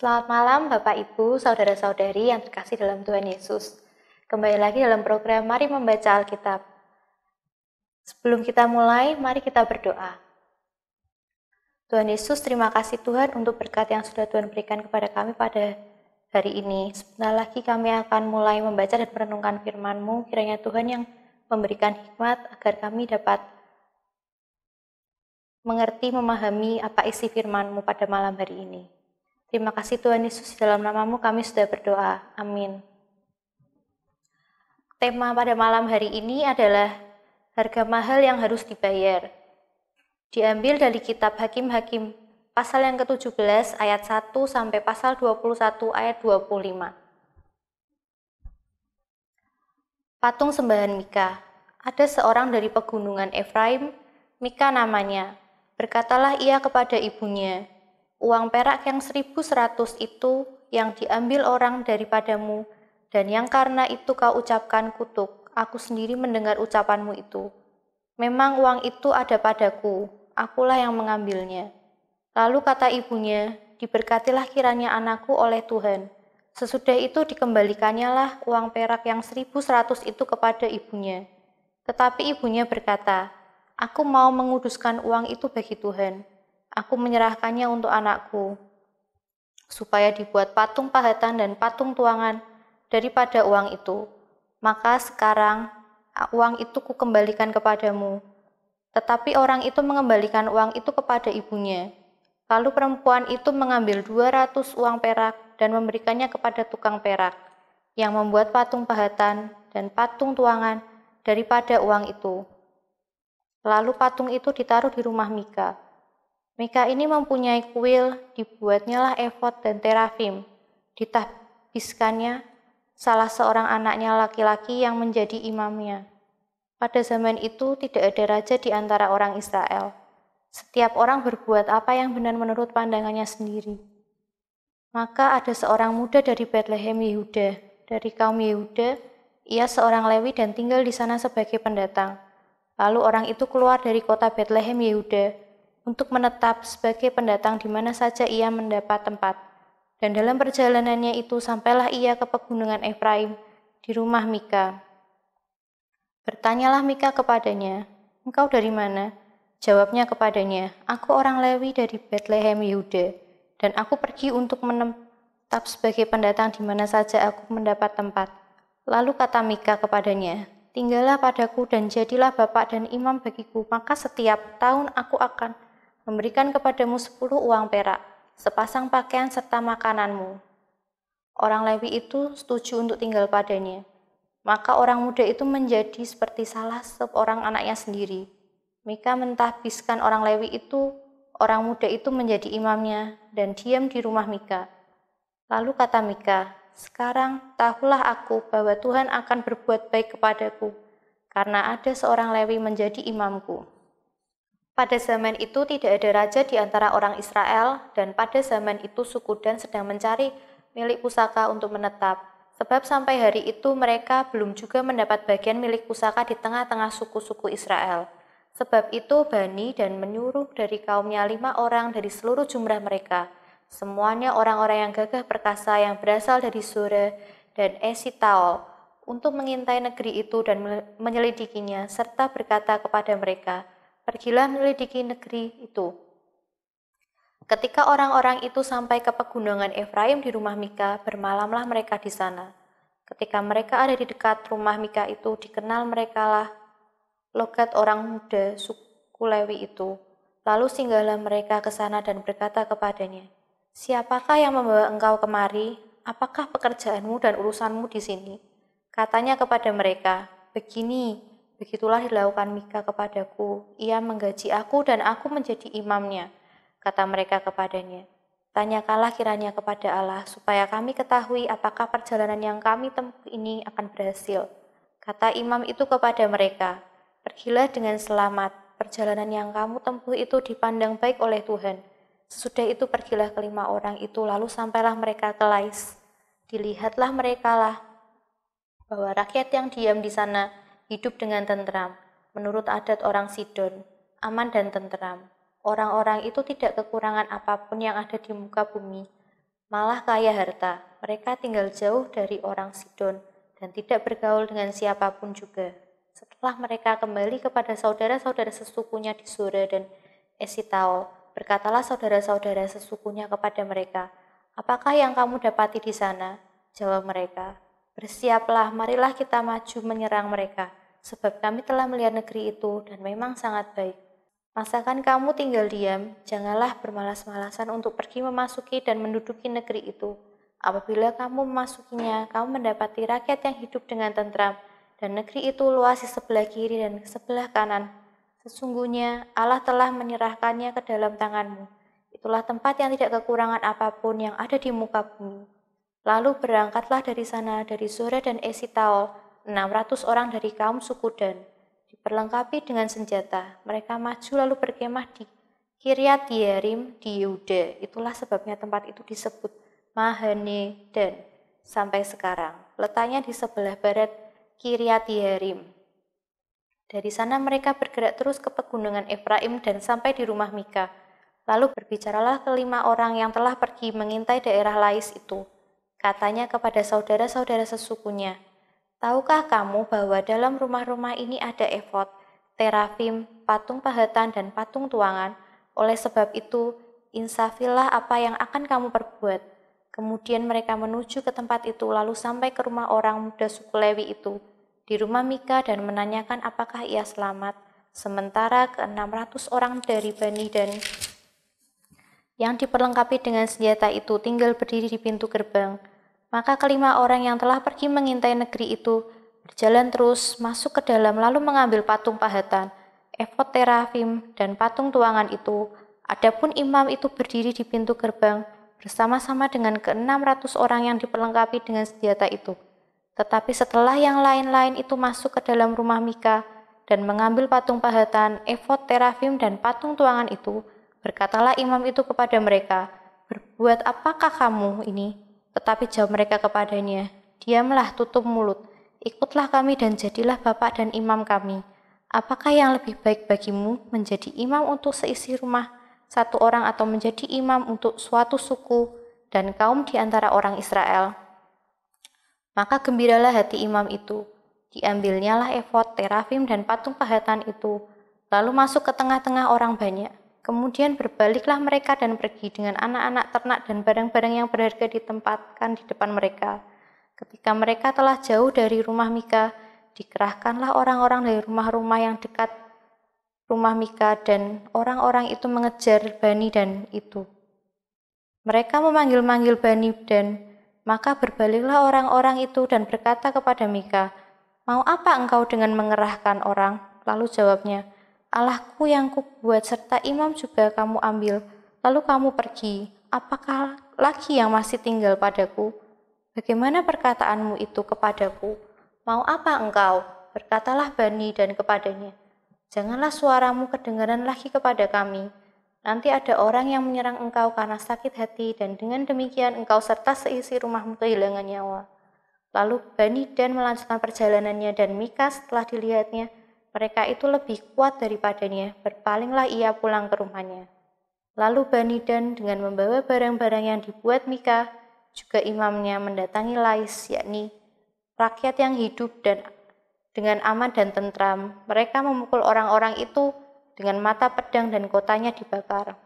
Selamat malam Bapak Ibu, Saudara-saudari yang terkasih dalam Tuhan Yesus. Kembali lagi dalam program Mari Membaca Alkitab. Sebelum kita mulai, mari kita berdoa. Tuhan Yesus, terima kasih Tuhan untuk berkat yang sudah Tuhan berikan kepada kami pada hari ini. Sebentar lagi kami akan mulai membaca dan merenungkan firman-Mu, kiranya Tuhan yang memberikan hikmat agar kami dapat mengerti, memahami apa isi firman-Mu pada malam hari ini. Terima kasih Tuhan Yesus, dalam namamu kami sudah berdoa. Amin. Tema pada malam hari ini adalah harga mahal yang harus dibayar. Diambil dari kitab Hakim-Hakim pasal yang ke-17 ayat 1 sampai pasal 21 ayat 25. Patung sembahan Mika. Ada seorang dari pegunungan Efraim, Mika namanya. Berkatalah ia kepada ibunya, Uang perak yang 1100 itu yang diambil orang daripadamu, dan yang karena itu kau ucapkan kutuk, aku sendiri mendengar ucapanmu itu. Memang uang itu ada padaku, akulah yang mengambilnya. Lalu kata ibunya, diberkatilah kiranya anakku oleh Tuhan. Sesudah itu dikembalikannya lah uang perak yang 1100 itu kepada ibunya. Tetapi ibunya berkata, Aku mau menguduskan uang itu bagi Tuhan. Aku menyerahkannya untuk anakku, supaya dibuat patung pahatan dan patung tuangan daripada uang itu. Maka sekarang uang itu kukembalikan kepadamu. Tetapi orang itu mengembalikan uang itu kepada ibunya. Lalu perempuan itu mengambil 200 uang perak dan memberikannya kepada tukang perak yang membuat patung pahatan dan patung tuangan daripada uang itu. Lalu patung itu ditaruh di rumah Mika. Mika ini mempunyai kuil, dibuatnya dibuatnyalah efod dan terafim. Ditahbiskannya salah seorang anaknya laki-laki yang menjadi imamnya. Pada zaman itu tidak ada raja di antara orang Israel. Setiap orang berbuat apa yang benar menurut pandangannya sendiri. Maka ada seorang muda dari Bethlehem Yehuda, dari kaum Yehuda, ia seorang Lewi dan tinggal di sana sebagai pendatang. Lalu orang itu keluar dari kota Bethlehem Yehuda untuk menetap sebagai pendatang di mana saja ia mendapat tempat. Dan dalam perjalanannya itu sampailah ia ke pegunungan Efraim di rumah Mika. Bertanyalah Mika kepadanya, "Engkau dari mana?" Jawabnya kepadanya, "Aku orang Lewi dari Bethlehem Yehuda, dan aku pergi untuk menetap sebagai pendatang di mana saja aku mendapat tempat." Lalu kata Mika kepadanya, "Tinggallah padaku dan jadilah bapak dan imam bagiku, maka setiap tahun aku akan memberikan kepadamu sepuluh uang perak, sepasang pakaian serta makananmu. Orang Lewi itu setuju untuk tinggal padanya. Maka orang muda itu menjadi seperti salah seorang anaknya sendiri. Mika mentahbiskan orang Lewi itu, orang muda itu menjadi imamnya dan diam di rumah Mika. Lalu kata Mika, sekarang tahulah aku bahwa Tuhan akan berbuat baik kepadaku, karena ada seorang Lewi menjadi imamku. Pada zaman itu tidak ada raja di antara orang Israel, dan pada zaman itu suku Dan sedang mencari milik pusaka untuk menetap. Sebab sampai hari itu mereka belum juga mendapat bagian milik pusaka di tengah-tengah suku-suku Israel. Sebab itu Bani dan menyuruh dari kaumnya lima orang dari seluruh jumlah mereka. Semuanya orang-orang yang gagah perkasa yang berasal dari Sura dan Esitao untuk mengintai negeri itu dan menyelidikinya serta berkata kepada mereka, pergilah melidiki negeri itu. Ketika orang-orang itu sampai ke pegunungan Efraim di rumah Mika, bermalamlah mereka di sana. Ketika mereka ada di dekat rumah Mika itu, dikenal merekalah logat orang muda suku Lewi itu. Lalu singgahlah mereka ke sana dan berkata kepadanya, Siapakah yang membawa engkau kemari? Apakah pekerjaanmu dan urusanmu di sini? Katanya kepada mereka, Begini, Begitulah dilakukan Mika kepadaku. Ia menggaji aku dan aku menjadi imamnya, kata mereka kepadanya. Tanyakanlah kiranya kepada Allah, supaya kami ketahui apakah perjalanan yang kami tempuh ini akan berhasil. Kata imam itu kepada mereka, Pergilah dengan selamat, perjalanan yang kamu tempuh itu dipandang baik oleh Tuhan. Sesudah itu pergilah kelima orang itu, lalu sampailah mereka ke Lais. Dilihatlah merekalah bahwa rakyat yang diam di sana hidup dengan tentram. Menurut adat orang Sidon, aman dan tentram. Orang-orang itu tidak kekurangan apapun yang ada di muka bumi, malah kaya harta. Mereka tinggal jauh dari orang Sidon dan tidak bergaul dengan siapapun juga. Setelah mereka kembali kepada saudara-saudara sesukunya di Sura dan Esitao, berkatalah saudara-saudara sesukunya kepada mereka, Apakah yang kamu dapati di sana? Jawab mereka, Bersiaplah, marilah kita maju menyerang mereka sebab kami telah melihat negeri itu dan memang sangat baik. Masakan kamu tinggal diam, janganlah bermalas-malasan untuk pergi memasuki dan menduduki negeri itu. Apabila kamu memasukinya, kamu mendapati rakyat yang hidup dengan tentram, dan negeri itu luas di sebelah kiri dan sebelah kanan. Sesungguhnya Allah telah menyerahkannya ke dalam tanganmu. Itulah tempat yang tidak kekurangan apapun yang ada di muka bumi. Lalu berangkatlah dari sana, dari Zora dan Esitaol, 600 orang dari kaum suku Dan, diperlengkapi dengan senjata. Mereka maju lalu berkemah di Kiryat Yerim di Yude. Itulah sebabnya tempat itu disebut Mahane Dan sampai sekarang. Letaknya di sebelah barat Kiryat Yerim. Dari sana mereka bergerak terus ke pegunungan Efraim dan sampai di rumah Mika. Lalu berbicaralah kelima orang yang telah pergi mengintai daerah Lais itu. Katanya kepada saudara-saudara sesukunya, Tahukah kamu bahwa dalam rumah-rumah ini ada efot, terafim, patung pahatan, dan patung tuangan? Oleh sebab itu, insafilah apa yang akan kamu perbuat. Kemudian mereka menuju ke tempat itu, lalu sampai ke rumah orang muda suku Lewi itu, di rumah Mika dan menanyakan apakah ia selamat. Sementara ke-600 orang dari Bani dan yang diperlengkapi dengan senjata itu tinggal berdiri di pintu gerbang. Maka kelima orang yang telah pergi mengintai negeri itu berjalan terus masuk ke dalam lalu mengambil patung pahatan, efot terafim, dan patung tuangan itu. Adapun imam itu berdiri di pintu gerbang bersama-sama dengan ke-600 orang yang diperlengkapi dengan senjata itu. Tetapi setelah yang lain-lain itu masuk ke dalam rumah Mika dan mengambil patung pahatan, efot terafim, dan patung tuangan itu, berkatalah imam itu kepada mereka, berbuat apakah kamu ini? Tetapi jawab mereka kepadanya, Diamlah, tutup mulut. Ikutlah kami dan jadilah bapak dan imam kami. Apakah yang lebih baik bagimu menjadi imam untuk seisi rumah, satu orang atau menjadi imam untuk suatu suku dan kaum di antara orang Israel? Maka gembiralah hati imam itu. Diambilnyalah efod, terafim, dan patung pahatan itu, lalu masuk ke tengah-tengah orang banyak. Kemudian berbaliklah mereka dan pergi dengan anak-anak ternak dan barang-barang yang berharga ditempatkan di depan mereka. Ketika mereka telah jauh dari rumah Mika, dikerahkanlah orang-orang dari rumah-rumah yang dekat rumah Mika dan orang-orang itu mengejar Bani dan itu. Mereka memanggil-manggil Bani dan maka berbaliklah orang-orang itu dan berkata kepada Mika, "Mau apa engkau dengan mengerahkan orang?" Lalu jawabnya, Allahku yang kubuat serta imam juga kamu ambil, lalu kamu pergi. Apakah lagi yang masih tinggal padaku? Bagaimana perkataanmu itu kepadaku? Mau apa engkau? Berkatalah Bani dan kepadanya, Janganlah suaramu kedengaran lagi kepada kami. Nanti ada orang yang menyerang engkau karena sakit hati dan dengan demikian engkau serta seisi rumahmu kehilangan nyawa. Lalu Bani dan melanjutkan perjalanannya dan Mika setelah dilihatnya, mereka itu lebih kuat daripadanya, berpalinglah ia pulang ke rumahnya. Lalu Bani Dan dengan membawa barang-barang yang dibuat Mika, juga imamnya mendatangi Lais, yakni rakyat yang hidup dan dengan aman dan tentram. Mereka memukul orang-orang itu dengan mata pedang dan kotanya dibakar.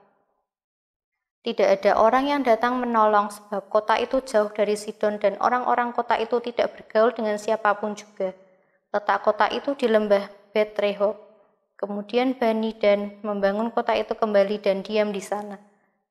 Tidak ada orang yang datang menolong sebab kota itu jauh dari Sidon dan orang-orang kota itu tidak bergaul dengan siapapun juga. Letak kota itu di lembah Betrehob. Kemudian Bani Dan membangun kota itu kembali dan diam di sana.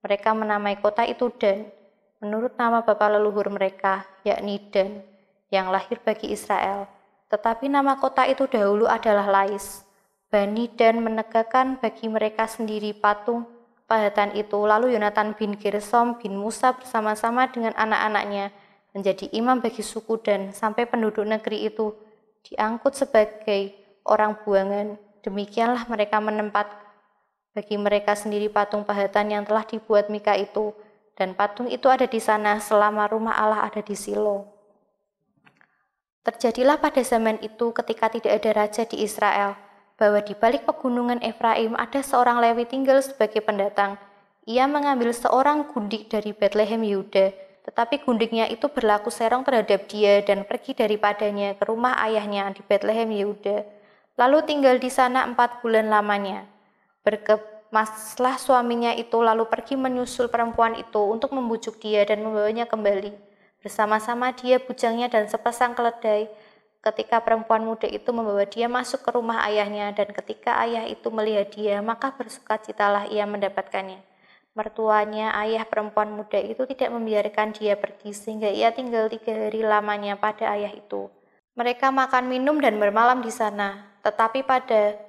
Mereka menamai kota itu Dan, menurut nama bapa leluhur mereka, yakni Dan, yang lahir bagi Israel. Tetapi nama kota itu dahulu adalah Lais. Bani Dan menegakkan bagi mereka sendiri patung pahatan itu, lalu Yonatan bin Gersom bin Musa bersama-sama dengan anak-anaknya menjadi imam bagi suku dan sampai penduduk negeri itu diangkut sebagai orang buangan. Demikianlah mereka menempat bagi mereka sendiri patung pahatan yang telah dibuat Mika itu, dan patung itu ada di sana selama rumah Allah ada di Silo. Terjadilah pada zaman itu ketika tidak ada raja di Israel, bahwa di balik pegunungan Efraim ada seorang Lewi tinggal sebagai pendatang. Ia mengambil seorang gundik dari Bethlehem Yehuda, tetapi gundiknya itu berlaku serong terhadap dia dan pergi daripadanya ke rumah ayahnya di Bethlehem Yehuda lalu tinggal di sana empat bulan lamanya. Berkemaslah suaminya itu lalu pergi menyusul perempuan itu untuk membujuk dia dan membawanya kembali. Bersama-sama dia, bujangnya dan sepasang keledai ketika perempuan muda itu membawa dia masuk ke rumah ayahnya dan ketika ayah itu melihat dia maka bersukacitalah ia mendapatkannya. Mertuanya ayah perempuan muda itu tidak membiarkan dia pergi sehingga ia tinggal tiga hari lamanya pada ayah itu. Mereka makan minum dan bermalam di sana. Tetapi pada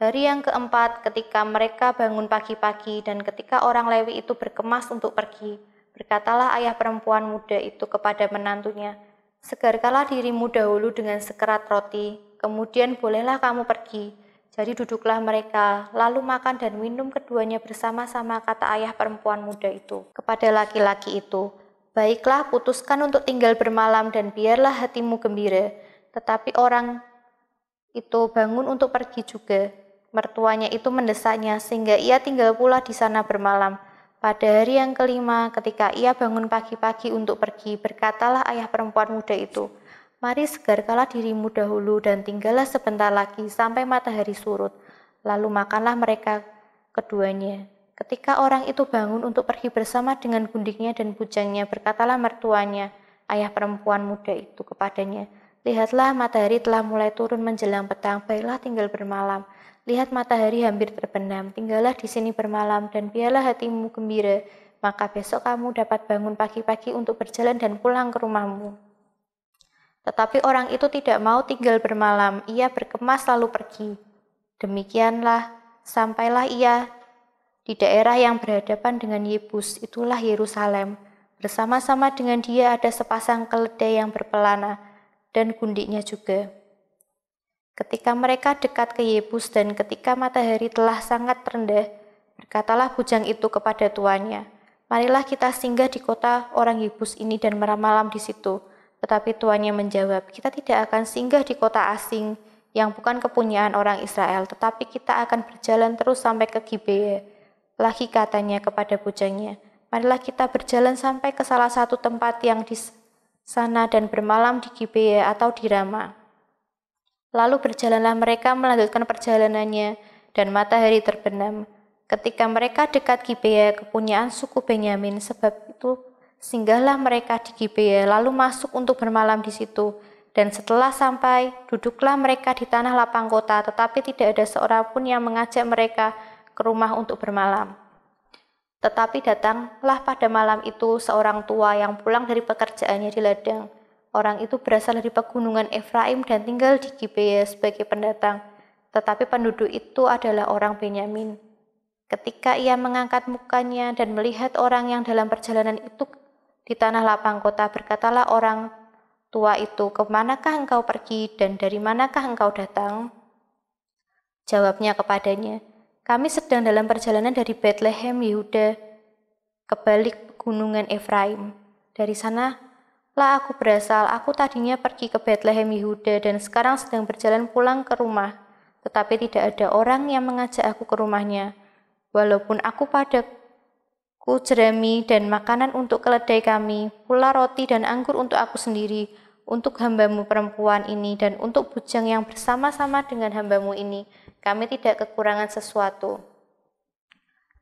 hari yang keempat, ketika mereka bangun pagi-pagi dan ketika orang Lewi itu berkemas untuk pergi, berkatalah ayah perempuan muda itu kepada menantunya, Segarkanlah dirimu dahulu dengan sekerat roti, kemudian bolehlah kamu pergi. Jadi duduklah mereka, lalu makan dan minum keduanya bersama-sama kata ayah perempuan muda itu kepada laki-laki itu. Baiklah, putuskan untuk tinggal bermalam dan biarlah hatimu gembira. Tetapi orang itu bangun untuk pergi juga. Mertuanya itu mendesaknya sehingga ia tinggal pula di sana bermalam. Pada hari yang kelima, ketika ia bangun pagi-pagi untuk pergi, berkatalah ayah perempuan muda itu, Mari segarkanlah dirimu dahulu dan tinggallah sebentar lagi sampai matahari surut. Lalu makanlah mereka keduanya. Ketika orang itu bangun untuk pergi bersama dengan gundiknya dan bujangnya, berkatalah mertuanya, ayah perempuan muda itu kepadanya, Lihatlah matahari telah mulai turun menjelang petang, baiklah tinggal bermalam. Lihat matahari hampir terbenam, tinggallah di sini bermalam dan biarlah hatimu gembira, maka besok kamu dapat bangun pagi-pagi untuk berjalan dan pulang ke rumahmu. Tetapi orang itu tidak mau tinggal bermalam, ia berkemas lalu pergi. Demikianlah, sampailah ia di daerah yang berhadapan dengan Yebus, itulah Yerusalem. Bersama-sama dengan dia ada sepasang keledai yang berpelana, dan gundiknya juga. Ketika mereka dekat ke Yebus dan ketika matahari telah sangat rendah, berkatalah bujang itu kepada tuannya, "Marilah kita singgah di kota orang Yebus ini dan meramalam di situ." Tetapi tuannya menjawab, "Kita tidak akan singgah di kota asing yang bukan kepunyaan orang Israel, tetapi kita akan berjalan terus sampai ke Gibeah. Lagi katanya kepada bujangnya, "Marilah kita berjalan sampai ke salah satu tempat yang di sana dan bermalam di Gibea atau di Rama. Lalu berjalanlah mereka melanjutkan perjalanannya, dan matahari terbenam. Ketika mereka dekat Gibea, kepunyaan suku Benyamin, sebab itu singgahlah mereka di Gibea, lalu masuk untuk bermalam di situ. Dan setelah sampai, duduklah mereka di tanah lapang kota, tetapi tidak ada seorang pun yang mengajak mereka ke rumah untuk bermalam. Tetapi datanglah pada malam itu seorang tua yang pulang dari pekerjaannya di ladang. Orang itu berasal dari pegunungan Efraim dan tinggal di Gibeah sebagai pendatang. Tetapi penduduk itu adalah orang Benyamin. Ketika ia mengangkat mukanya dan melihat orang yang dalam perjalanan itu di tanah lapang kota, berkatalah orang tua itu, kemanakah engkau pergi dan dari manakah engkau datang? Jawabnya kepadanya, kami sedang dalam perjalanan dari Bethlehem Yehuda ke balik pegunungan Efraim. Dari sana lah aku berasal, aku tadinya pergi ke Bethlehem Yehuda dan sekarang sedang berjalan pulang ke rumah. Tetapi tidak ada orang yang mengajak aku ke rumahnya. Walaupun aku pada ku jerami dan makanan untuk keledai kami, pula roti dan anggur untuk aku sendiri, untuk hambamu perempuan ini, dan untuk bujang yang bersama-sama dengan hambamu ini, kami tidak kekurangan sesuatu.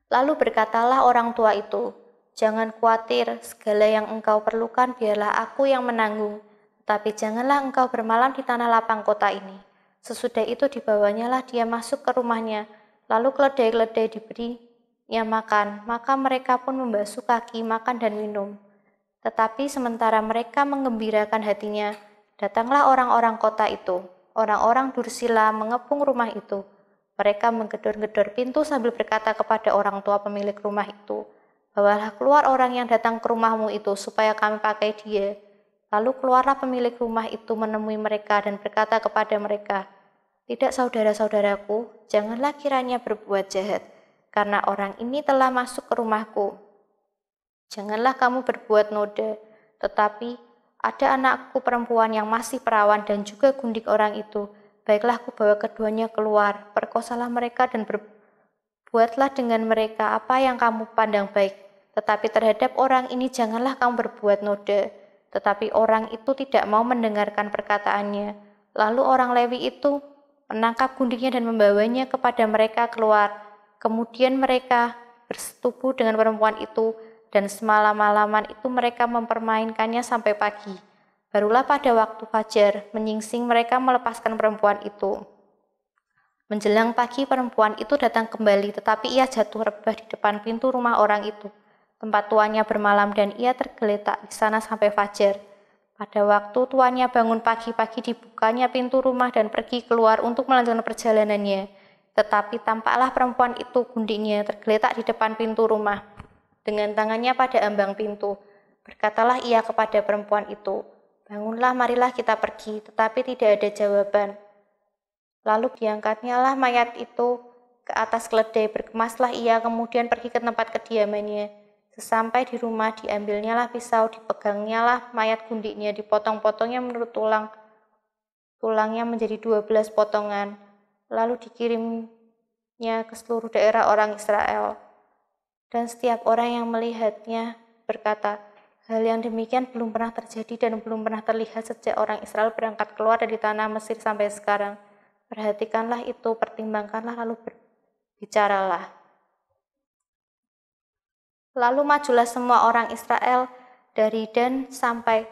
Lalu berkatalah orang tua itu, Jangan khawatir, segala yang engkau perlukan biarlah aku yang menanggung, tetapi janganlah engkau bermalam di tanah lapang kota ini. Sesudah itu dibawanya lah dia masuk ke rumahnya, lalu keledai-keledai diberinya makan, maka mereka pun membasuh kaki, makan dan minum. Tetapi sementara mereka mengembirakan hatinya, datanglah orang-orang kota itu, Orang-orang Dursila mengepung rumah itu. Mereka menggedor-gedor pintu sambil berkata kepada orang tua pemilik rumah itu, Bawalah keluar orang yang datang ke rumahmu itu supaya kami pakai dia. Lalu keluarlah pemilik rumah itu menemui mereka dan berkata kepada mereka, Tidak saudara-saudaraku, janganlah kiranya berbuat jahat, karena orang ini telah masuk ke rumahku. Janganlah kamu berbuat noda, tetapi ada anakku perempuan yang masih perawan dan juga gundik orang itu. Baiklah aku bawa keduanya keluar, perkosalah mereka dan berbuatlah dengan mereka apa yang kamu pandang baik. Tetapi terhadap orang ini janganlah kamu berbuat noda. Tetapi orang itu tidak mau mendengarkan perkataannya. Lalu orang Lewi itu menangkap gundiknya dan membawanya kepada mereka keluar. Kemudian mereka bersetubuh dengan perempuan itu dan semalam-malaman itu mereka mempermainkannya sampai pagi. Barulah pada waktu fajar, menyingsing mereka melepaskan perempuan itu. Menjelang pagi perempuan itu datang kembali, tetapi ia jatuh rebah di depan pintu rumah orang itu. Tempat tuannya bermalam dan ia tergeletak di sana sampai fajar. Pada waktu tuannya bangun pagi-pagi dibukanya pintu rumah dan pergi keluar untuk melanjutkan perjalanannya. Tetapi tampaklah perempuan itu gundiknya tergeletak di depan pintu rumah dengan tangannya pada ambang pintu. Berkatalah ia kepada perempuan itu, Bangunlah, marilah kita pergi, tetapi tidak ada jawaban. Lalu diangkatnya lah mayat itu ke atas keledai, berkemaslah ia, kemudian pergi ke tempat kediamannya. Sesampai di rumah, diambilnya lah pisau, dipegangnya lah mayat gundiknya, dipotong-potongnya menurut tulang. Tulangnya menjadi dua belas potongan, lalu dikirimnya ke seluruh daerah orang Israel. Dan setiap orang yang melihatnya berkata, Hal yang demikian belum pernah terjadi dan belum pernah terlihat sejak orang Israel berangkat keluar dari tanah Mesir sampai sekarang. Perhatikanlah itu, pertimbangkanlah lalu berbicaralah. Lalu majulah semua orang Israel dari Dan sampai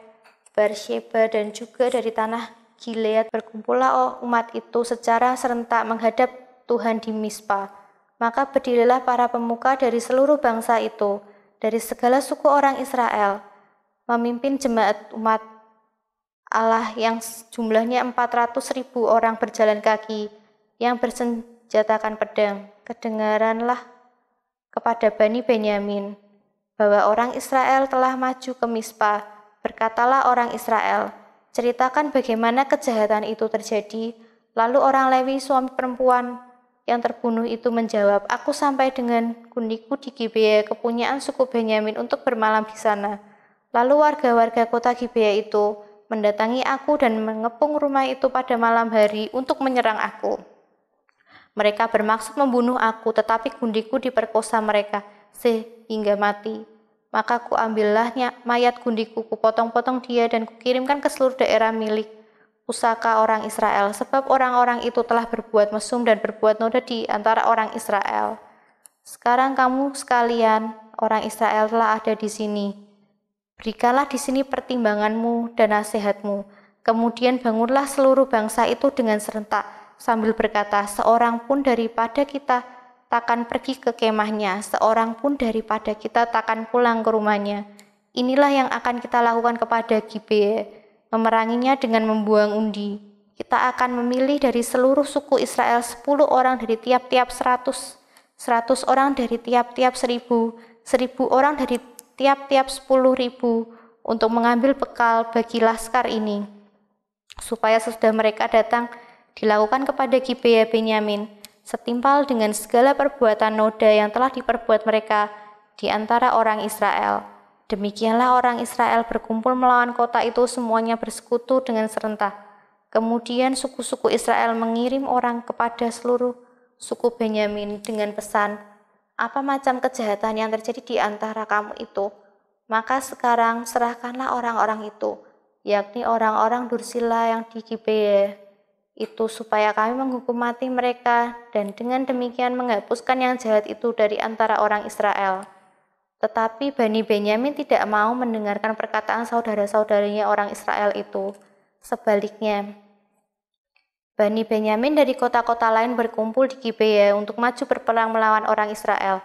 Bersheba dan juga dari tanah Gilead berkumpullah oh, umat itu secara serentak menghadap Tuhan di Mispah. Maka berdirilah para pemuka dari seluruh bangsa itu, dari segala suku orang Israel, memimpin jemaat umat Allah yang jumlahnya 400 ribu orang berjalan kaki, yang bersenjatakan pedang. Kedengaranlah kepada Bani Benyamin bahwa orang Israel telah maju ke Mispa. Berkatalah orang Israel, ceritakan bagaimana kejahatan itu terjadi. Lalu orang Lewi suami perempuan yang terbunuh itu menjawab, Aku sampai dengan gundiku di Gibea, kepunyaan suku Benyamin untuk bermalam di sana. Lalu warga-warga kota Gibea itu mendatangi aku dan mengepung rumah itu pada malam hari untuk menyerang aku. Mereka bermaksud membunuh aku, tetapi gundiku diperkosa mereka sehingga mati. Maka kuambillahnya mayat gundiku, kupotong-potong dia dan kukirimkan ke seluruh daerah milik pusaka orang Israel, sebab orang-orang itu telah berbuat mesum dan berbuat noda di antara orang Israel. Sekarang kamu sekalian, orang Israel telah ada di sini. Berikanlah di sini pertimbanganmu dan nasihatmu. Kemudian bangunlah seluruh bangsa itu dengan serentak, sambil berkata, seorang pun daripada kita takkan pergi ke kemahnya, seorang pun daripada kita takkan pulang ke rumahnya. Inilah yang akan kita lakukan kepada Gibeah memeranginya dengan membuang undi. Kita akan memilih dari seluruh suku Israel 10 orang dari tiap-tiap 100, 100 orang dari tiap-tiap 1000, 1000 orang dari tiap-tiap 10.000 untuk mengambil bekal bagi laskar ini. Supaya sesudah mereka datang dilakukan kepada Gibea Benyamin setimpal dengan segala perbuatan noda yang telah diperbuat mereka di antara orang Israel. Demikianlah orang Israel berkumpul melawan kota itu semuanya bersekutu dengan serentak. Kemudian suku-suku Israel mengirim orang kepada seluruh suku Benyamin dengan pesan, apa macam kejahatan yang terjadi di antara kamu itu, maka sekarang serahkanlah orang-orang itu, yakni orang-orang Dursila yang di Gibea itu supaya kami menghukum mati mereka dan dengan demikian menghapuskan yang jahat itu dari antara orang Israel. Tetapi Bani Benyamin tidak mau mendengarkan perkataan saudara saudaranya orang Israel itu. Sebaliknya, Bani Benyamin dari kota-kota lain berkumpul di Gibea untuk maju berperang melawan orang Israel.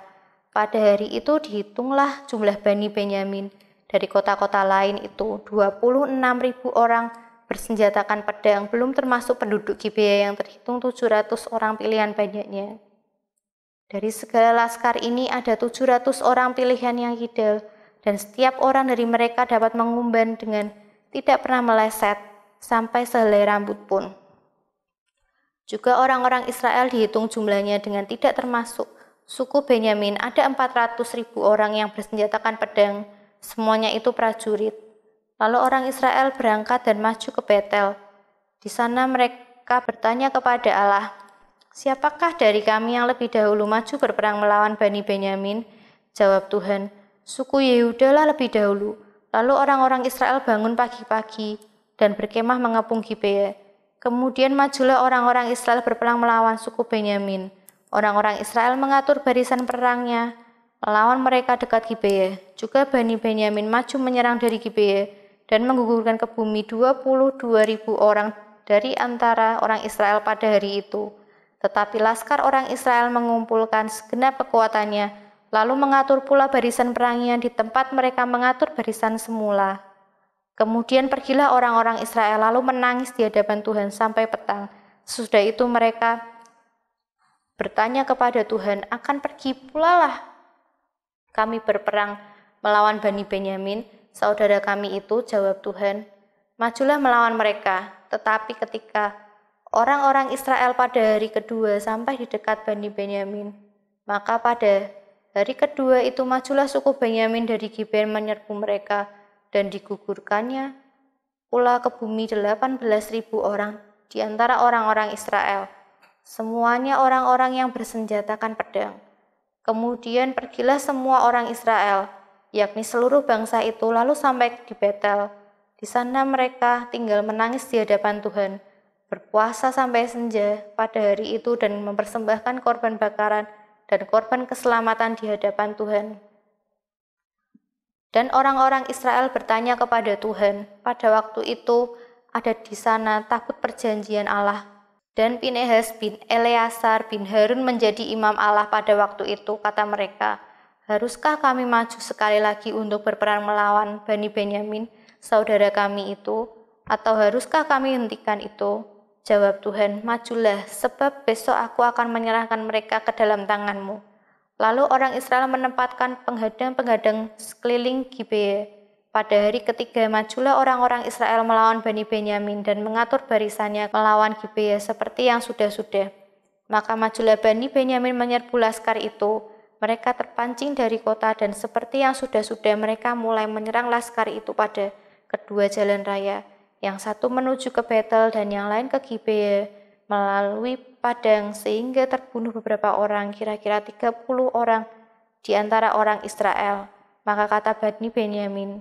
Pada hari itu dihitunglah jumlah Bani Benyamin dari kota-kota lain itu 26.000 orang bersenjatakan pedang belum termasuk penduduk Gibea yang terhitung 700 orang pilihan banyaknya. Dari segala laskar ini ada 700 orang pilihan yang kidal, dan setiap orang dari mereka dapat mengumban dengan tidak pernah meleset sampai sehelai rambut pun. Juga orang-orang Israel dihitung jumlahnya dengan tidak termasuk suku Benyamin ada 400 ribu orang yang bersenjatakan pedang, semuanya itu prajurit. Lalu orang Israel berangkat dan maju ke Betel. Di sana mereka bertanya kepada Allah, Siapakah dari kami yang lebih dahulu maju berperang melawan Bani Benyamin? Jawab Tuhan, suku Yehuda lah lebih dahulu. Lalu orang-orang Israel bangun pagi-pagi dan berkemah mengepung Gibea. Kemudian majulah orang-orang Israel berperang melawan suku Benyamin. Orang-orang Israel mengatur barisan perangnya, melawan mereka dekat Gibea. Juga Bani Benyamin maju menyerang dari Gibea dan menggugurkan ke bumi 22.000 orang dari antara orang Israel pada hari itu. Tetapi laskar orang Israel mengumpulkan segenap kekuatannya, lalu mengatur pula barisan perangnya di tempat mereka mengatur barisan semula. Kemudian pergilah orang-orang Israel lalu menangis di hadapan Tuhan sampai petang. Sesudah itu mereka bertanya kepada Tuhan, akan pergi pula lah kami berperang melawan Bani Benyamin, saudara kami itu, jawab Tuhan, majulah melawan mereka. Tetapi ketika orang-orang Israel pada hari kedua sampai di dekat Bani Benyamin. Maka pada hari kedua itu majulah suku Benyamin dari Gibeon menyerbu mereka dan digugurkannya pula ke bumi 18.000 orang di antara orang-orang Israel. Semuanya orang-orang yang bersenjatakan pedang. Kemudian pergilah semua orang Israel, yakni seluruh bangsa itu lalu sampai di Betel. Di sana mereka tinggal menangis di hadapan Tuhan berpuasa sampai senja pada hari itu dan mempersembahkan korban bakaran dan korban keselamatan di hadapan Tuhan. Dan orang-orang Israel bertanya kepada Tuhan, pada waktu itu ada di sana takut perjanjian Allah. Dan Pinehas bin Eleazar bin Harun menjadi imam Allah pada waktu itu, kata mereka, Haruskah kami maju sekali lagi untuk berperang melawan Bani Benyamin, saudara kami itu, atau haruskah kami hentikan itu? Jawab Tuhan, majulah, sebab besok aku akan menyerahkan mereka ke dalam tanganmu. Lalu orang Israel menempatkan penghadang-penghadang sekeliling Gibeah. Pada hari ketiga majulah orang-orang Israel melawan Bani Benyamin dan mengatur barisannya melawan Gibeah seperti yang sudah-sudah. Maka majulah Bani Benyamin menyerbu laskar itu. Mereka terpancing dari kota dan seperti yang sudah-sudah mereka mulai menyerang laskar itu pada kedua jalan raya yang satu menuju ke Betel dan yang lain ke Gibeah melalui padang sehingga terbunuh beberapa orang, kira-kira 30 orang di antara orang Israel. Maka kata Badni Benyamin,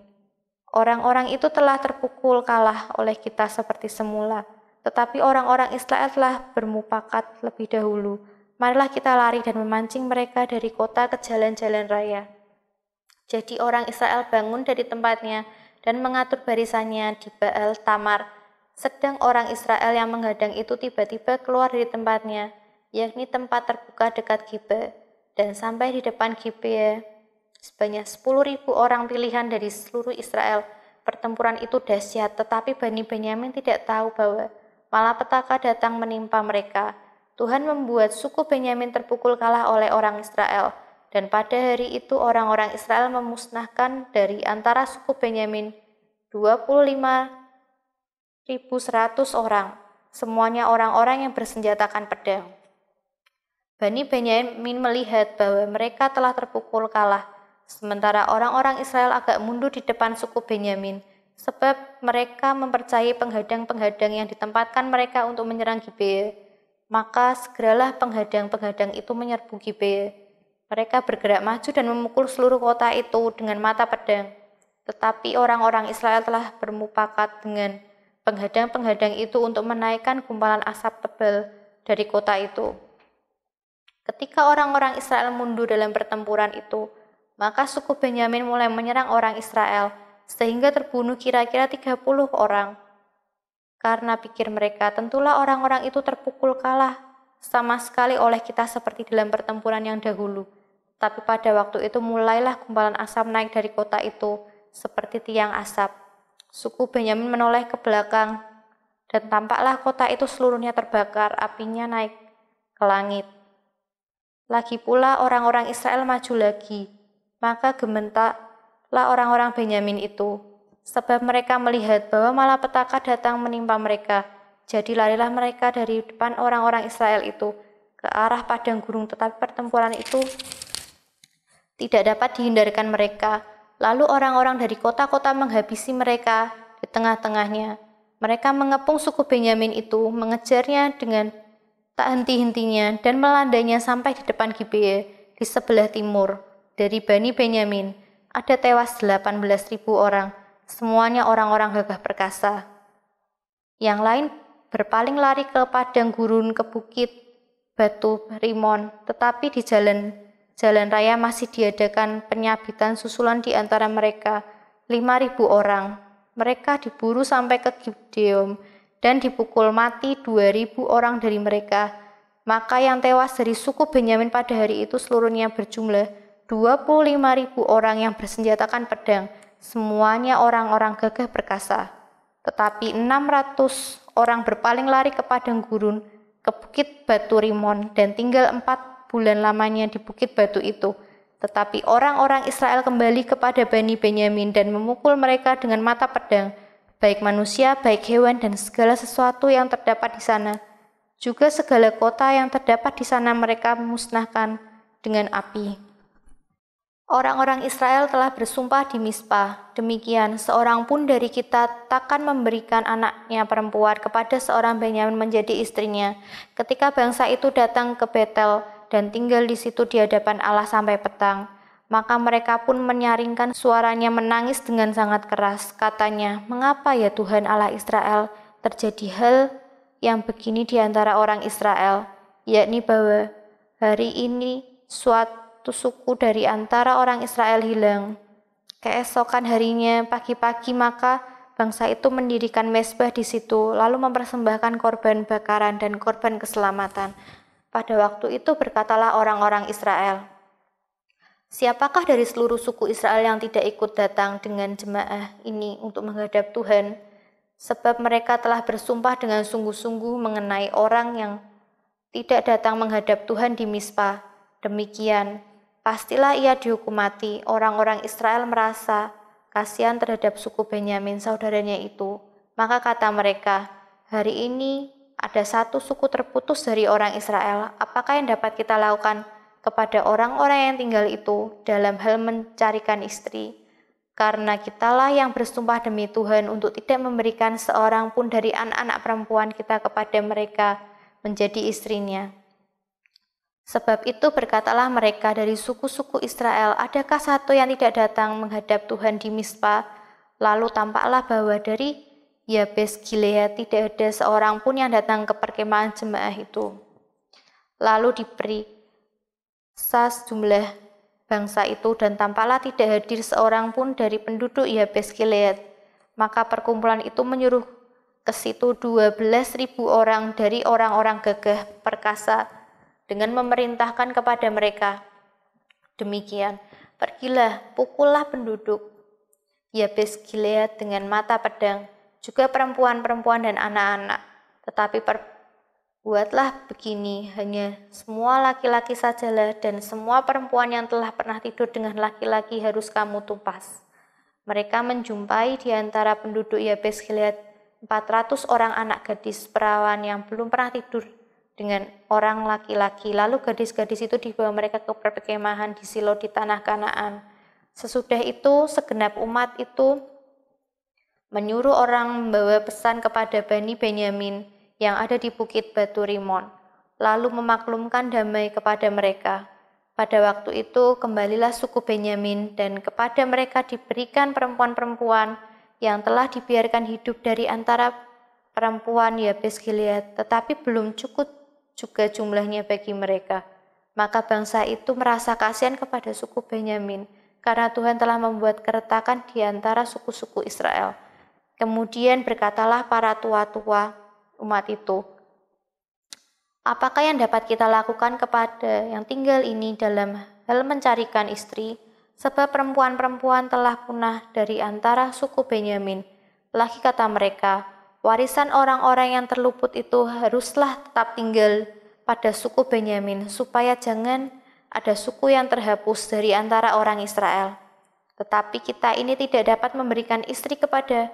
orang-orang itu telah terpukul kalah oleh kita seperti semula, tetapi orang-orang Israel telah bermupakat lebih dahulu. Marilah kita lari dan memancing mereka dari kota ke jalan-jalan raya. Jadi orang Israel bangun dari tempatnya, dan mengatur barisannya di Baal Tamar. Sedang orang Israel yang menghadang itu tiba-tiba keluar dari tempatnya, yakni tempat terbuka dekat Gibe, dan sampai di depan Gibe. Sebanyak 10.000 orang pilihan dari seluruh Israel. Pertempuran itu dahsyat, tetapi Bani Benyamin tidak tahu bahwa malapetaka datang menimpa mereka. Tuhan membuat suku Benyamin terpukul kalah oleh orang Israel. Dan pada hari itu orang-orang Israel memusnahkan dari antara suku Benyamin 25.100 orang, semuanya orang-orang yang bersenjatakan pedang. Bani Benyamin melihat bahwa mereka telah terpukul kalah, sementara orang-orang Israel agak mundur di depan suku Benyamin, sebab mereka mempercayai penghadang-penghadang yang ditempatkan mereka untuk menyerang Gibeah. Maka segeralah penghadang-penghadang itu menyerbu Gibeah, mereka bergerak maju dan memukul seluruh kota itu dengan mata pedang. Tetapi orang-orang Israel telah bermupakat dengan penghadang-penghadang itu untuk menaikkan kumpalan asap tebal dari kota itu. Ketika orang-orang Israel mundur dalam pertempuran itu, maka suku Benyamin mulai menyerang orang Israel sehingga terbunuh kira-kira 30 orang. Karena pikir mereka, tentulah orang-orang itu terpukul kalah sama sekali oleh kita seperti dalam pertempuran yang dahulu. Tapi pada waktu itu mulailah gumpalan asap naik dari kota itu seperti tiang asap. Suku Benyamin menoleh ke belakang dan tampaklah kota itu seluruhnya terbakar, apinya naik ke langit. Lagi pula orang-orang Israel maju lagi, maka gementaklah orang-orang Benyamin itu, sebab mereka melihat bahwa malapetaka datang menimpa mereka. Jadi larilah mereka dari depan orang-orang Israel itu ke arah padang gunung tetapi pertempuran itu tidak dapat dihindarkan mereka. Lalu orang-orang dari kota-kota menghabisi mereka di tengah-tengahnya. Mereka mengepung suku Benyamin itu, mengejarnya dengan tak henti-hentinya dan melandainya sampai di depan Gibeah di sebelah timur. Dari Bani Benyamin, ada tewas 18.000 orang, semuanya orang-orang gagah perkasa. Yang lain berpaling lari ke padang gurun, ke bukit, batu, rimon, tetapi di jalan jalan raya masih diadakan penyabitan susulan di antara mereka, 5.000 orang. Mereka diburu sampai ke Gibdeum dan dipukul mati 2.000 orang dari mereka. Maka yang tewas dari suku Benyamin pada hari itu seluruhnya berjumlah 25.000 orang yang bersenjatakan pedang, semuanya orang-orang gagah perkasa. Tetapi 600 orang berpaling lari ke padang gurun, ke bukit batu Rimon, dan tinggal bulan lamanya di Bukit Batu itu. Tetapi orang-orang Israel kembali kepada Bani Benyamin dan memukul mereka dengan mata pedang, baik manusia, baik hewan, dan segala sesuatu yang terdapat di sana. Juga segala kota yang terdapat di sana mereka musnahkan dengan api. Orang-orang Israel telah bersumpah di Mispa. Demikian, seorang pun dari kita takkan memberikan anaknya perempuan kepada seorang Benyamin menjadi istrinya. Ketika bangsa itu datang ke Betel, dan tinggal di situ di hadapan Allah sampai petang. Maka mereka pun menyaringkan suaranya menangis dengan sangat keras. Katanya, mengapa ya Tuhan Allah Israel terjadi hal yang begini di antara orang Israel? Yakni bahwa hari ini suatu suku dari antara orang Israel hilang. Keesokan harinya pagi-pagi maka bangsa itu mendirikan mesbah di situ, lalu mempersembahkan korban bakaran dan korban keselamatan. Pada waktu itu berkatalah orang-orang Israel, Siapakah dari seluruh suku Israel yang tidak ikut datang dengan jemaah ini untuk menghadap Tuhan? Sebab mereka telah bersumpah dengan sungguh-sungguh mengenai orang yang tidak datang menghadap Tuhan di Mispa. Demikian, pastilah ia dihukum mati. Orang-orang Israel merasa kasihan terhadap suku Benyamin saudaranya itu. Maka kata mereka, hari ini ada satu suku terputus dari orang Israel, apakah yang dapat kita lakukan kepada orang-orang yang tinggal itu dalam hal mencarikan istri? Karena kitalah yang bersumpah demi Tuhan untuk tidak memberikan seorang pun dari anak-anak perempuan kita kepada mereka menjadi istrinya. Sebab itu berkatalah mereka dari suku-suku Israel, adakah satu yang tidak datang menghadap Tuhan di Mispa? Lalu tampaklah bahwa dari Yabes Gilead tidak ada seorang pun yang datang ke perkemahan jemaah itu. Lalu diberi sas jumlah bangsa itu dan tampaklah tidak hadir seorang pun dari penduduk Yabes Gilead. Maka perkumpulan itu menyuruh ke situ 12.000 orang dari orang-orang gagah perkasa dengan memerintahkan kepada mereka. Demikian, pergilah, pukullah penduduk Yabes Gilead dengan mata pedang, juga perempuan-perempuan dan anak-anak. Tetapi perbuatlah begini, hanya semua laki-laki sajalah dan semua perempuan yang telah pernah tidur dengan laki-laki harus kamu tumpas. Mereka menjumpai di antara penduduk Yabes Gilead 400 orang anak gadis perawan yang belum pernah tidur dengan orang laki-laki. Lalu gadis-gadis itu dibawa mereka ke perkemahan di Silo di tanah Kanaan. Sesudah itu segenap umat itu menyuruh orang membawa pesan kepada Bani Benyamin yang ada di bukit Batu Rimon, lalu memaklumkan damai kepada mereka. Pada waktu itu kembalilah suku Benyamin dan kepada mereka diberikan perempuan-perempuan yang telah dibiarkan hidup dari antara perempuan Yabes Gilead, tetapi belum cukup juga jumlahnya bagi mereka. Maka bangsa itu merasa kasihan kepada suku Benyamin, karena Tuhan telah membuat keretakan di antara suku-suku Israel. Kemudian berkatalah para tua-tua umat itu, Apakah yang dapat kita lakukan kepada yang tinggal ini dalam hal mencarikan istri? Sebab perempuan-perempuan telah punah dari antara suku Benyamin. Lagi kata mereka, warisan orang-orang yang terluput itu haruslah tetap tinggal pada suku Benyamin, supaya jangan ada suku yang terhapus dari antara orang Israel. Tetapi kita ini tidak dapat memberikan istri kepada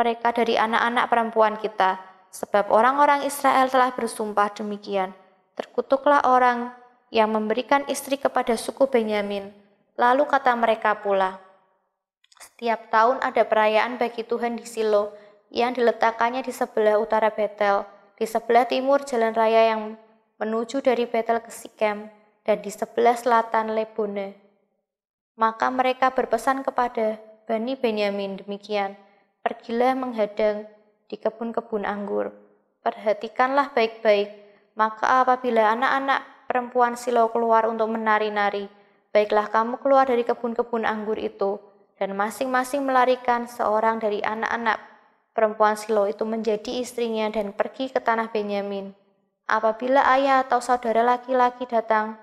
mereka dari anak-anak perempuan kita, sebab orang-orang Israel telah bersumpah demikian. Terkutuklah orang yang memberikan istri kepada suku Benyamin. Lalu kata mereka pula, setiap tahun ada perayaan bagi Tuhan di Silo yang diletakkannya di sebelah utara Betel, di sebelah timur jalan raya yang menuju dari Betel ke Sikem, dan di sebelah selatan Lebone. Maka mereka berpesan kepada Bani Benyamin demikian, pergilah menghadang di kebun-kebun anggur. Perhatikanlah baik-baik, maka apabila anak-anak perempuan silau keluar untuk menari-nari, baiklah kamu keluar dari kebun-kebun anggur itu, dan masing-masing melarikan seorang dari anak-anak perempuan silau itu menjadi istrinya dan pergi ke tanah Benyamin. Apabila ayah atau saudara laki-laki datang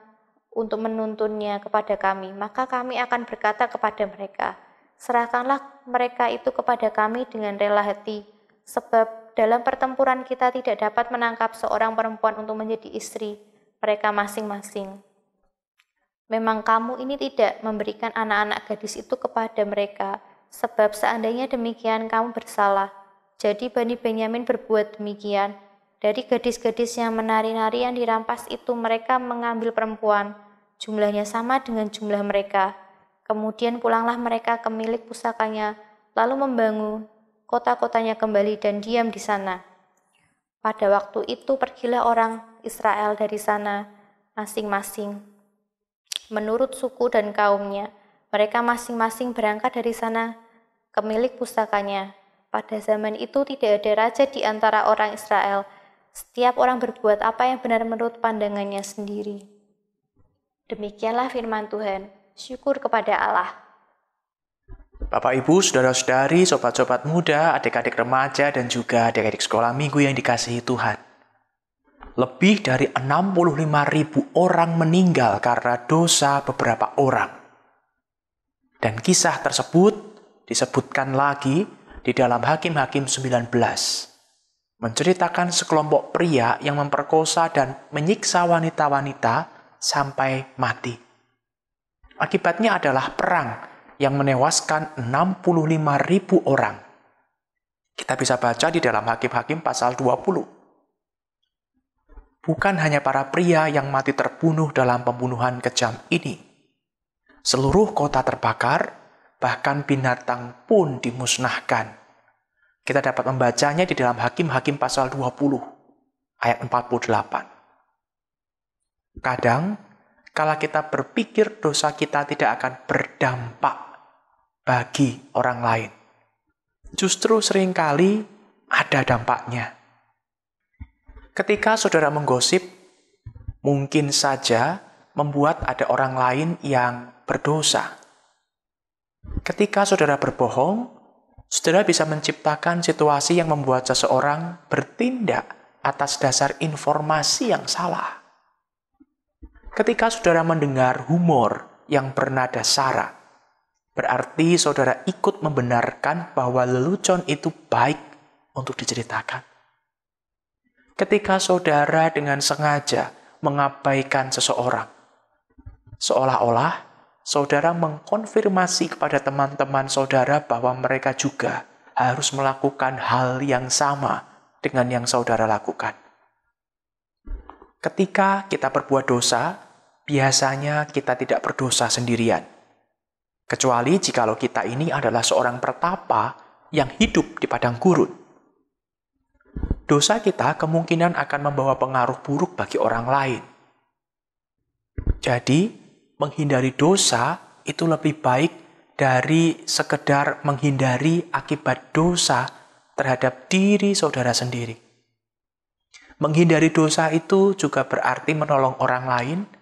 untuk menuntunnya kepada kami, maka kami akan berkata kepada mereka, Serahkanlah mereka itu kepada kami dengan rela hati, sebab dalam pertempuran kita tidak dapat menangkap seorang perempuan untuk menjadi istri mereka masing-masing. Memang kamu ini tidak memberikan anak-anak gadis itu kepada mereka, sebab seandainya demikian kamu bersalah. Jadi Bani Benyamin berbuat demikian. Dari gadis-gadis yang menari-nari yang dirampas itu mereka mengambil perempuan. Jumlahnya sama dengan jumlah mereka. Kemudian pulanglah mereka ke milik pusakanya, lalu membangun kota-kotanya kembali dan diam di sana. Pada waktu itu pergilah orang Israel dari sana, masing-masing. Menurut suku dan kaumnya, mereka masing-masing berangkat dari sana ke milik pusakanya. Pada zaman itu tidak ada raja di antara orang Israel. Setiap orang berbuat apa yang benar menurut pandangannya sendiri. Demikianlah firman Tuhan syukur kepada Allah. Bapak Ibu, saudara-saudari, sobat-sobat muda, adik-adik remaja, dan juga adik-adik sekolah minggu yang dikasihi Tuhan. Lebih dari 65 ribu orang meninggal karena dosa beberapa orang. Dan kisah tersebut disebutkan lagi di dalam Hakim-Hakim 19 menceritakan sekelompok pria yang memperkosa dan menyiksa wanita-wanita sampai mati. Akibatnya adalah perang yang menewaskan 65 ribu orang. Kita bisa baca di dalam Hakim-Hakim pasal 20. Bukan hanya para pria yang mati terbunuh dalam pembunuhan kejam ini. Seluruh kota terbakar, bahkan binatang pun dimusnahkan. Kita dapat membacanya di dalam Hakim-Hakim pasal 20 ayat 48. Kadang kalau kita berpikir dosa kita tidak akan berdampak bagi orang lain. Justru seringkali ada dampaknya. Ketika saudara menggosip, mungkin saja membuat ada orang lain yang berdosa. Ketika saudara berbohong, saudara bisa menciptakan situasi yang membuat seseorang bertindak atas dasar informasi yang salah ketika saudara mendengar humor yang bernada sara. Berarti saudara ikut membenarkan bahwa lelucon itu baik untuk diceritakan. Ketika saudara dengan sengaja mengabaikan seseorang, seolah-olah saudara mengkonfirmasi kepada teman-teman saudara bahwa mereka juga harus melakukan hal yang sama dengan yang saudara lakukan. Ketika kita berbuat dosa, biasanya kita tidak berdosa sendirian. Kecuali jikalau kita ini adalah seorang pertapa yang hidup di padang gurun. Dosa kita kemungkinan akan membawa pengaruh buruk bagi orang lain. Jadi, menghindari dosa itu lebih baik dari sekedar menghindari akibat dosa terhadap diri saudara sendiri. Menghindari dosa itu juga berarti menolong orang lain –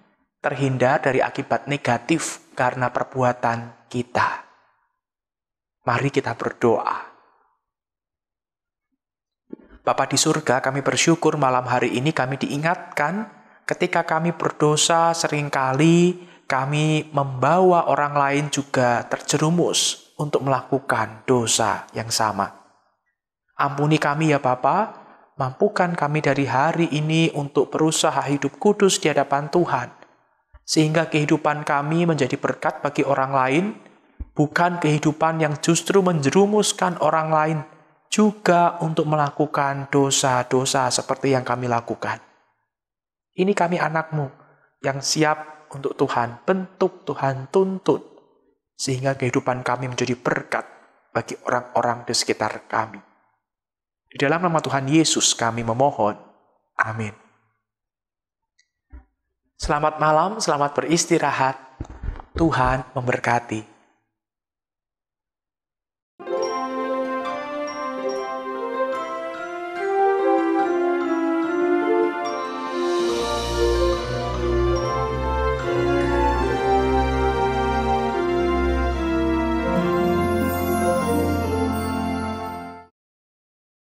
terhindar dari akibat negatif karena perbuatan kita. Mari kita berdoa. Bapa di surga, kami bersyukur malam hari ini kami diingatkan ketika kami berdosa seringkali kami membawa orang lain juga terjerumus untuk melakukan dosa yang sama. Ampuni kami ya Bapa, mampukan kami dari hari ini untuk berusaha hidup kudus di hadapan Tuhan sehingga kehidupan kami menjadi berkat bagi orang lain, bukan kehidupan yang justru menjerumuskan orang lain juga untuk melakukan dosa-dosa seperti yang kami lakukan. Ini kami anakmu yang siap untuk Tuhan, bentuk Tuhan tuntut, sehingga kehidupan kami menjadi berkat bagi orang-orang di sekitar kami. Di dalam nama Tuhan Yesus kami memohon. Amin. Selamat malam, selamat beristirahat. Tuhan memberkati.